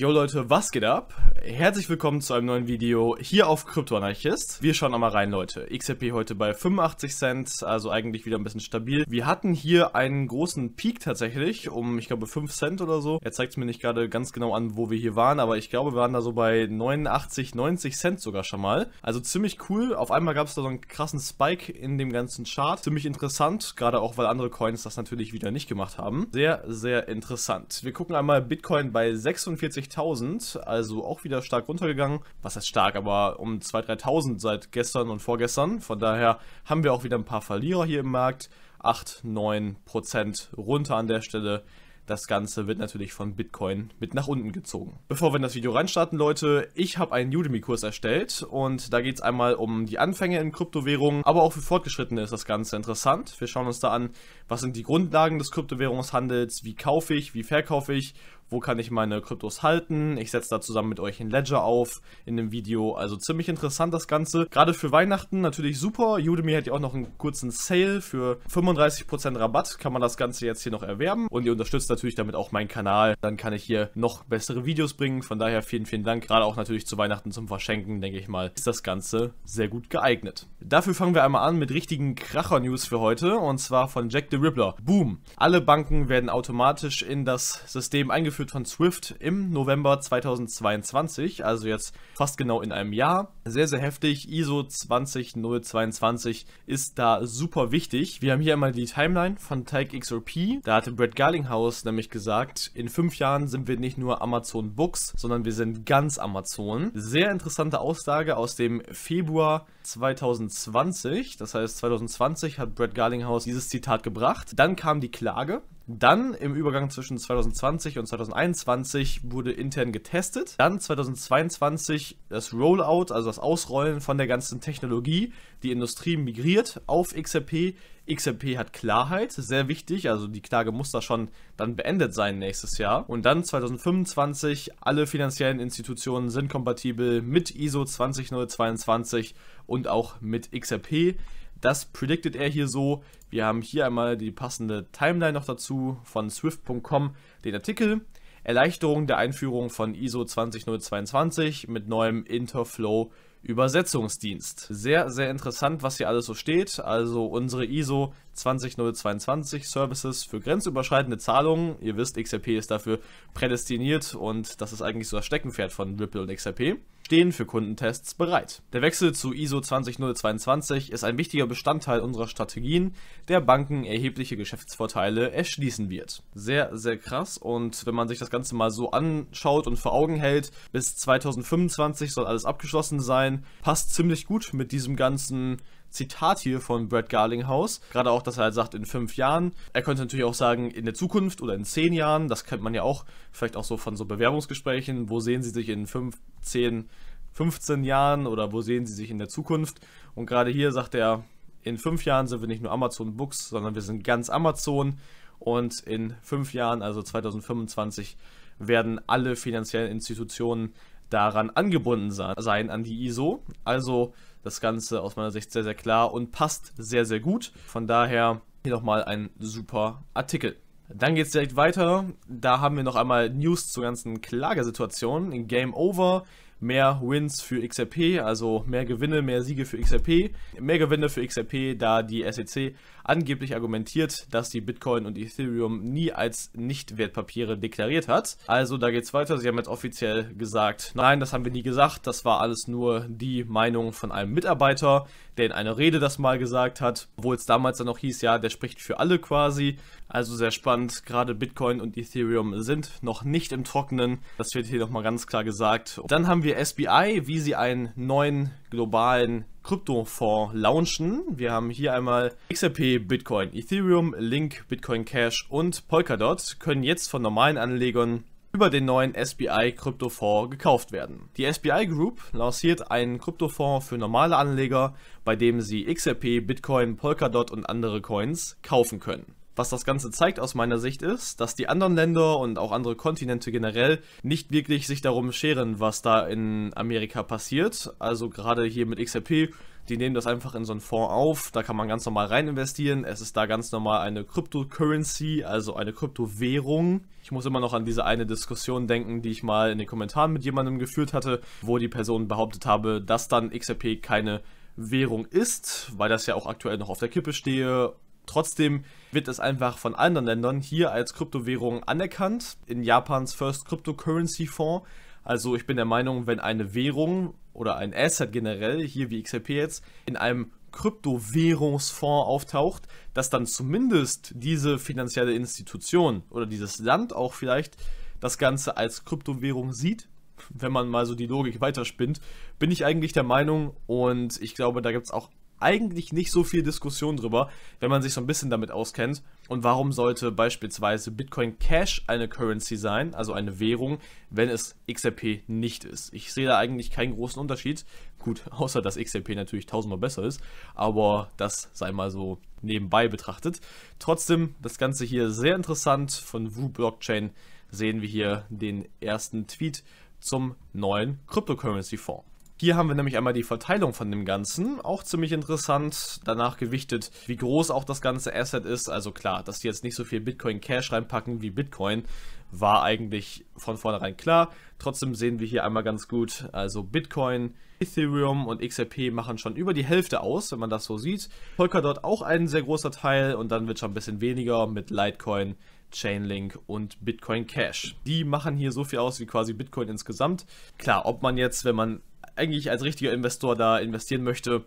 Yo Leute, was geht ab? herzlich willkommen zu einem neuen Video hier auf Kryptoanarchist. Wir schauen nochmal rein, Leute. XRP heute bei 85 Cent, also eigentlich wieder ein bisschen stabil. Wir hatten hier einen großen Peak tatsächlich, um, ich glaube, 5 Cent oder so. Er zeigt es mir nicht gerade ganz genau an, wo wir hier waren, aber ich glaube, wir waren da so bei 89, 90 Cent sogar schon mal. Also ziemlich cool. Auf einmal gab es da so einen krassen Spike in dem ganzen Chart. Ziemlich interessant, gerade auch, weil andere Coins das natürlich wieder nicht gemacht haben. Sehr, sehr interessant. Wir gucken einmal Bitcoin bei 46.000, also auch wieder wieder stark runtergegangen. Was heißt stark, aber um 2.000, 3.000 seit gestern und vorgestern. Von daher haben wir auch wieder ein paar Verlierer hier im Markt. 8, 9 Prozent runter an der Stelle. Das Ganze wird natürlich von Bitcoin mit nach unten gezogen. Bevor wir in das Video reinstarten, Leute, ich habe einen Udemy-Kurs erstellt und da geht es einmal um die Anfänge in Kryptowährungen, aber auch für Fortgeschrittene ist das Ganze interessant. Wir schauen uns da an, was sind die Grundlagen des Kryptowährungshandels, wie kaufe ich, wie verkaufe ich, wo kann ich meine Kryptos halten. Ich setze da zusammen mit euch in Ledger auf in dem Video. Also ziemlich interessant das Ganze. Gerade für Weihnachten natürlich super. Udemy hat ja auch noch einen kurzen Sale für 35% Rabatt. Kann man das Ganze jetzt hier noch erwerben. Und ihr unterstützt natürlich damit auch meinen Kanal. Dann kann ich hier noch bessere Videos bringen. Von daher vielen, vielen Dank. Gerade auch natürlich zu Weihnachten zum Verschenken, denke ich mal, ist das Ganze sehr gut geeignet. Dafür fangen wir einmal an mit richtigen Kracher-News für heute. Und zwar von Jack the Rippler. Boom! Alle Banken werden automatisch in das System eingeführt eingeführt von Swift im November 2022, also jetzt fast genau in einem Jahr. Sehr, sehr heftig. ISO 20022 ist da super wichtig. Wir haben hier einmal die Timeline von Teig XRP. Da hatte Brett Garlinghaus nämlich gesagt, in fünf Jahren sind wir nicht nur Amazon Books, sondern wir sind ganz Amazon. Sehr interessante Aussage aus dem Februar 2020. Das heißt, 2020 hat Brett Garlinghaus dieses Zitat gebracht. Dann kam die Klage. Dann im Übergang zwischen 2020 und 2021 wurde intern getestet. Dann 2022 das Rollout, also das Ausrollen von der ganzen Technologie. Die Industrie migriert auf XRP. XRP hat Klarheit, sehr wichtig, also die Klage muss da schon dann beendet sein nächstes Jahr. Und dann 2025, alle finanziellen Institutionen sind kompatibel mit ISO 20022 und auch mit XRP. Das predicted er hier so. Wir haben hier einmal die passende Timeline noch dazu von swift.com, den Artikel. Erleichterung der Einführung von ISO 20022 mit neuem Interflow Übersetzungsdienst. Sehr, sehr interessant, was hier alles so steht. Also unsere ISO 20022 Services für grenzüberschreitende Zahlungen. Ihr wisst, XRP ist dafür prädestiniert und das ist eigentlich so das Steckenpferd von Ripple und XRP stehen für Kundentests bereit. Der Wechsel zu ISO 20022 ist ein wichtiger Bestandteil unserer Strategien, der Banken erhebliche Geschäftsvorteile erschließen wird. Sehr, sehr krass und wenn man sich das Ganze mal so anschaut und vor Augen hält, bis 2025 soll alles abgeschlossen sein, passt ziemlich gut mit diesem ganzen Zitat hier von Brad Garlinghouse. Gerade auch, dass er halt sagt, in fünf Jahren. Er könnte natürlich auch sagen, in der Zukunft oder in zehn Jahren. Das kennt man ja auch vielleicht auch so von so Bewerbungsgesprächen. Wo sehen Sie sich in fünf, zehn, 15 Jahren oder wo sehen Sie sich in der Zukunft? Und gerade hier sagt er, in fünf Jahren sind wir nicht nur Amazon Books, sondern wir sind ganz Amazon. Und in fünf Jahren, also 2025, werden alle finanziellen Institutionen daran angebunden sein, an die ISO. Also das Ganze aus meiner Sicht sehr, sehr klar und passt sehr, sehr gut. Von daher hier nochmal ein super Artikel. Dann geht es direkt weiter. Da haben wir noch einmal News zur ganzen Klagesituation. Game Over, mehr Wins für XRP, also mehr Gewinne, mehr Siege für XRP. Mehr Gewinne für XRP, da die SEC angeblich argumentiert, dass die Bitcoin und Ethereum nie als Nicht-Wertpapiere deklariert hat. Also da geht es weiter. Sie haben jetzt offiziell gesagt, nein, das haben wir nie gesagt. Das war alles nur die Meinung von einem Mitarbeiter, der in einer Rede das mal gesagt hat, obwohl es damals dann noch hieß, ja, der spricht für alle quasi. Also sehr spannend. Gerade Bitcoin und Ethereum sind noch nicht im Trockenen. Das wird hier nochmal ganz klar gesagt. Dann haben wir SBI, wie sie einen neuen globalen Kryptofonds launchen. Wir haben hier einmal XRP, Bitcoin, Ethereum, Link, Bitcoin Cash und Polkadot können jetzt von normalen Anlegern über den neuen SBI Kryptofonds gekauft werden. Die SBI Group lanciert einen Kryptofonds für normale Anleger, bei dem sie XRP, Bitcoin, Polkadot und andere Coins kaufen können. Was das Ganze zeigt aus meiner Sicht ist, dass die anderen Länder und auch andere Kontinente generell nicht wirklich sich darum scheren, was da in Amerika passiert. Also gerade hier mit XRP, die nehmen das einfach in so einen Fonds auf, da kann man ganz normal rein investieren. Es ist da ganz normal eine Cryptocurrency, also eine Kryptowährung. Ich muss immer noch an diese eine Diskussion denken, die ich mal in den Kommentaren mit jemandem geführt hatte, wo die Person behauptet habe, dass dann XRP keine Währung ist, weil das ja auch aktuell noch auf der Kippe stehe Trotzdem wird es einfach von anderen Ländern hier als Kryptowährung anerkannt, in Japans First Cryptocurrency Fonds. Also ich bin der Meinung, wenn eine Währung oder ein Asset generell, hier wie XRP jetzt, in einem Kryptowährungsfonds auftaucht, dass dann zumindest diese finanzielle Institution oder dieses Land auch vielleicht das Ganze als Kryptowährung sieht, wenn man mal so die Logik weiterspinnt, bin ich eigentlich der Meinung und ich glaube, da gibt es auch eigentlich nicht so viel Diskussion drüber, wenn man sich so ein bisschen damit auskennt. Und warum sollte beispielsweise Bitcoin Cash eine Currency sein, also eine Währung, wenn es XRP nicht ist? Ich sehe da eigentlich keinen großen Unterschied. Gut, außer dass XRP natürlich tausendmal besser ist, aber das sei mal so nebenbei betrachtet. Trotzdem, das Ganze hier sehr interessant. Von Wu Blockchain sehen wir hier den ersten Tweet zum neuen Cryptocurrency-Fonds. Hier haben wir nämlich einmal die Verteilung von dem Ganzen, auch ziemlich interessant, danach gewichtet, wie groß auch das ganze Asset ist. Also klar, dass die jetzt nicht so viel Bitcoin Cash reinpacken wie Bitcoin, war eigentlich von vornherein klar. Trotzdem sehen wir hier einmal ganz gut, also Bitcoin, Ethereum und XRP machen schon über die Hälfte aus, wenn man das so sieht. Polkadot auch ein sehr großer Teil und dann wird schon ein bisschen weniger mit Litecoin, Chainlink und Bitcoin Cash. Die machen hier so viel aus wie quasi Bitcoin insgesamt. Klar, ob man jetzt, wenn man eigentlich als richtiger Investor da investieren möchte,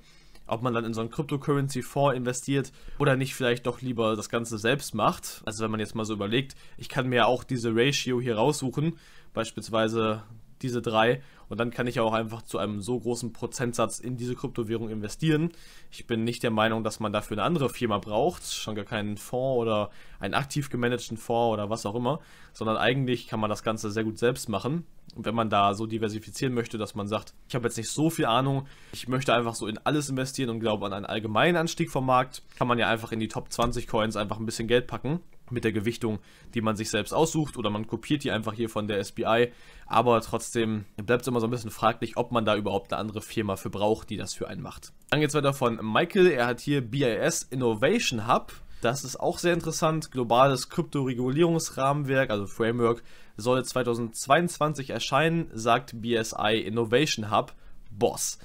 ob man dann in so einen Cryptocurrency-Fonds investiert oder nicht vielleicht doch lieber das Ganze selbst macht. Also wenn man jetzt mal so überlegt, ich kann mir auch diese Ratio hier raussuchen, beispielsweise diese drei. Und dann kann ich auch einfach zu einem so großen Prozentsatz in diese Kryptowährung investieren. Ich bin nicht der Meinung, dass man dafür eine andere Firma braucht, schon gar keinen Fonds oder einen aktiv gemanagten Fonds oder was auch immer, sondern eigentlich kann man das Ganze sehr gut selbst machen. Und wenn man da so diversifizieren möchte, dass man sagt, ich habe jetzt nicht so viel Ahnung, ich möchte einfach so in alles investieren und glaube an einen allgemeinen Anstieg vom Markt, kann man ja einfach in die Top 20 Coins einfach ein bisschen Geld packen mit der Gewichtung, die man sich selbst aussucht oder man kopiert die einfach hier von der SBI. Aber trotzdem bleibt es immer so ein bisschen fraglich, ob man da überhaupt eine andere Firma für braucht, die das für einen macht. Dann geht es weiter von Michael. Er hat hier BIS Innovation Hub. Das ist auch sehr interessant. Globales Kryptoregulierungsrahmenwerk, also Framework, soll 2022 erscheinen, sagt BSI Innovation Hub Boss.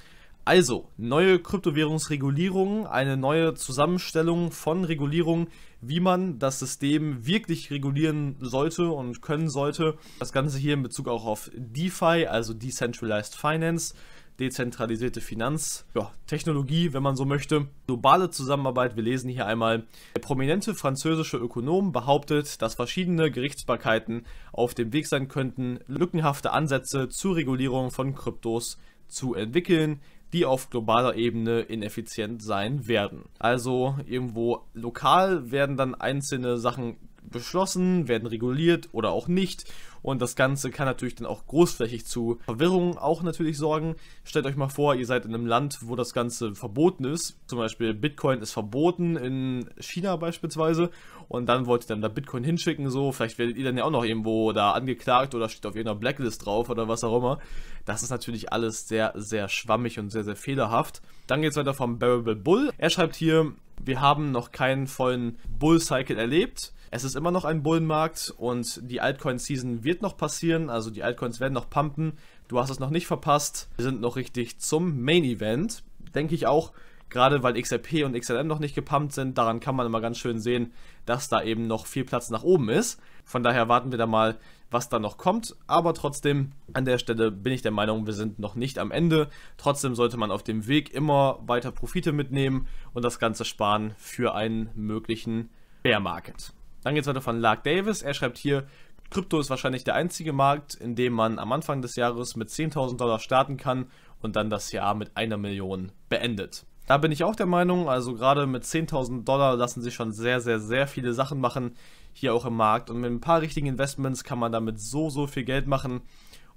Also, neue Kryptowährungsregulierungen, eine neue Zusammenstellung von Regulierungen, wie man das System wirklich regulieren sollte und können sollte. Das Ganze hier in Bezug auch auf DeFi, also Decentralized Finance, dezentralisierte Finanztechnologie, ja, wenn man so möchte, globale Zusammenarbeit. Wir lesen hier einmal, der prominente französische Ökonom behauptet, dass verschiedene Gerichtsbarkeiten auf dem Weg sein könnten, lückenhafte Ansätze zur Regulierung von Kryptos zu entwickeln die auf globaler Ebene ineffizient sein werden. Also irgendwo lokal werden dann einzelne Sachen beschlossen, werden reguliert oder auch nicht und das Ganze kann natürlich dann auch großflächig zu Verwirrung auch natürlich sorgen. Stellt euch mal vor, ihr seid in einem Land, wo das Ganze verboten ist. Zum Beispiel Bitcoin ist verboten in China beispielsweise. Und dann wollt ihr dann da Bitcoin hinschicken, so. Vielleicht werdet ihr dann ja auch noch irgendwo da angeklagt oder steht auf irgendeiner Blacklist drauf oder was auch immer. Das ist natürlich alles sehr, sehr schwammig und sehr, sehr fehlerhaft. Dann geht es weiter vom Bearable Bull. Er schreibt hier, wir haben noch keinen vollen Bull-Cycle erlebt. Es ist immer noch ein Bullenmarkt und die Altcoin-Season wird noch passieren, also die Altcoins werden noch pumpen. Du hast es noch nicht verpasst. Wir sind noch richtig zum Main-Event, denke ich auch. Gerade weil XRP und XLM noch nicht gepumpt sind, daran kann man immer ganz schön sehen, dass da eben noch viel Platz nach oben ist. Von daher warten wir da mal, was da noch kommt. Aber trotzdem, an der Stelle bin ich der Meinung, wir sind noch nicht am Ende. Trotzdem sollte man auf dem Weg immer weiter Profite mitnehmen und das Ganze sparen für einen möglichen Bear Market. Dann geht es weiter von Lark Davis. Er schreibt hier, Krypto ist wahrscheinlich der einzige Markt, in dem man am Anfang des Jahres mit 10.000 Dollar starten kann und dann das Jahr mit einer Million beendet. Da bin ich auch der Meinung, also gerade mit 10.000 Dollar lassen sich schon sehr, sehr, sehr viele Sachen machen, hier auch im Markt. Und mit ein paar richtigen Investments kann man damit so, so viel Geld machen.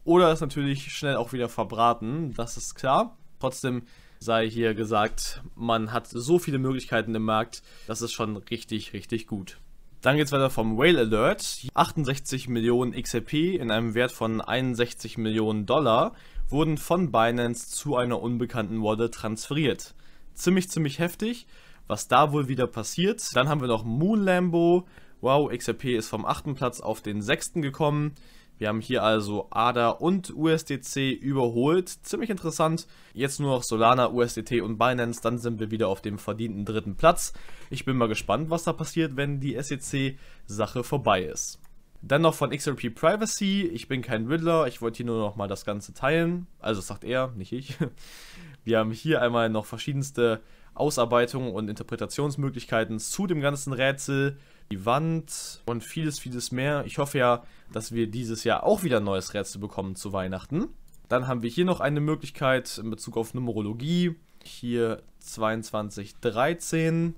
Oder es natürlich schnell auch wieder verbraten, das ist klar. Trotzdem sei hier gesagt, man hat so viele Möglichkeiten im Markt, das ist schon richtig, richtig gut. Dann geht es weiter vom Whale Alert. 68 Millionen XRP in einem Wert von 61 Millionen Dollar wurden von Binance zu einer unbekannten Wallet transferiert. Ziemlich, ziemlich heftig, was da wohl wieder passiert. Dann haben wir noch Moon Lambo. Wow, XRP ist vom 8. Platz auf den 6. gekommen. Wir haben hier also ADA und USDC überholt. Ziemlich interessant. Jetzt nur noch Solana, USDT und Binance. Dann sind wir wieder auf dem verdienten dritten Platz. Ich bin mal gespannt, was da passiert, wenn die SEC-Sache vorbei ist. Dann noch von XRP Privacy. Ich bin kein Riddler, ich wollte hier nur noch mal das Ganze teilen. Also sagt er, nicht ich. Wir haben hier einmal noch verschiedenste Ausarbeitungen und Interpretationsmöglichkeiten zu dem ganzen Rätsel die Wand und vieles, vieles mehr. Ich hoffe ja, dass wir dieses Jahr auch wieder ein neues Rätsel bekommen zu Weihnachten. Dann haben wir hier noch eine Möglichkeit in Bezug auf Numerologie. Hier 2213,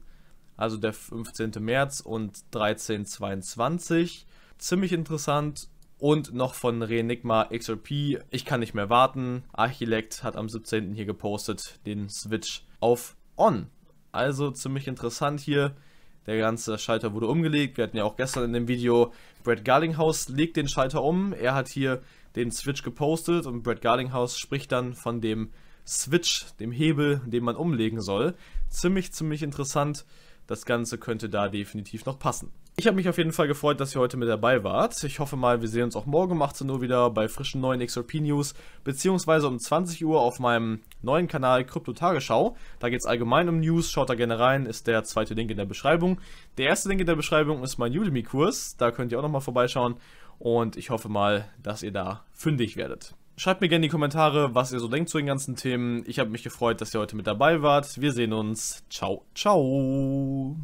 also der 15. März und 1322. Ziemlich interessant. Und noch von Renigma XRP, ich kann nicht mehr warten. Archilect hat am 17. hier gepostet den Switch auf On. Also ziemlich interessant hier. Der ganze Schalter wurde umgelegt. Wir hatten ja auch gestern in dem Video, Brad Garlinghouse legt den Schalter um. Er hat hier den Switch gepostet und Brad Garlinghouse spricht dann von dem Switch, dem Hebel, den man umlegen soll. Ziemlich, ziemlich interessant. Das Ganze könnte da definitiv noch passen. Ich habe mich auf jeden Fall gefreut, dass ihr heute mit dabei wart. Ich hoffe mal, wir sehen uns auch morgen um 18 Uhr wieder bei frischen neuen XRP News, beziehungsweise um 20 Uhr auf meinem neuen Kanal Krypto Tagesschau. Da geht es allgemein um News, schaut da gerne rein, ist der zweite Link in der Beschreibung. Der erste Link in der Beschreibung ist mein Udemy-Kurs, da könnt ihr auch nochmal vorbeischauen und ich hoffe mal, dass ihr da fündig werdet. Schreibt mir gerne in die Kommentare, was ihr so denkt zu den ganzen Themen. Ich habe mich gefreut, dass ihr heute mit dabei wart. Wir sehen uns. Ciao, ciao.